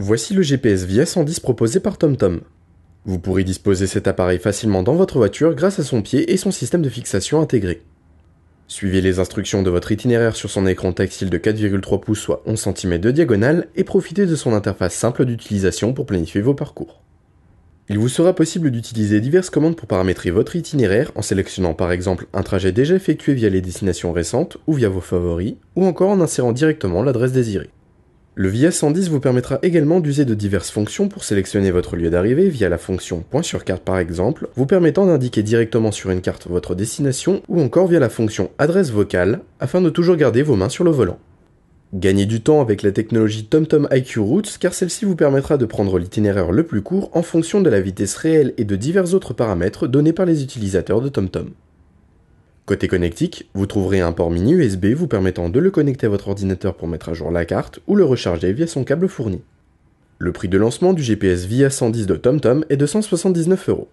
Voici le GPS VIA 110 proposé par TomTom. Vous pourrez disposer cet appareil facilement dans votre voiture grâce à son pied et son système de fixation intégré. Suivez les instructions de votre itinéraire sur son écran tactile de 4,3 pouces soit 11 cm de diagonale et profitez de son interface simple d'utilisation pour planifier vos parcours. Il vous sera possible d'utiliser diverses commandes pour paramétrer votre itinéraire en sélectionnant par exemple un trajet déjà effectué via les destinations récentes ou via vos favoris ou encore en insérant directement l'adresse désirée. Le VIA110 vous permettra également d'user de diverses fonctions pour sélectionner votre lieu d'arrivée via la fonction point sur carte par exemple, vous permettant d'indiquer directement sur une carte votre destination ou encore via la fonction adresse vocale afin de toujours garder vos mains sur le volant. Gagnez du temps avec la technologie TomTom IQ Routes car celle-ci vous permettra de prendre l'itinéraire le plus court en fonction de la vitesse réelle et de divers autres paramètres donnés par les utilisateurs de TomTom. Côté connectique, vous trouverez un port mini USB vous permettant de le connecter à votre ordinateur pour mettre à jour la carte ou le recharger via son câble fourni. Le prix de lancement du GPS VIA 110 de TomTom est de 179 euros.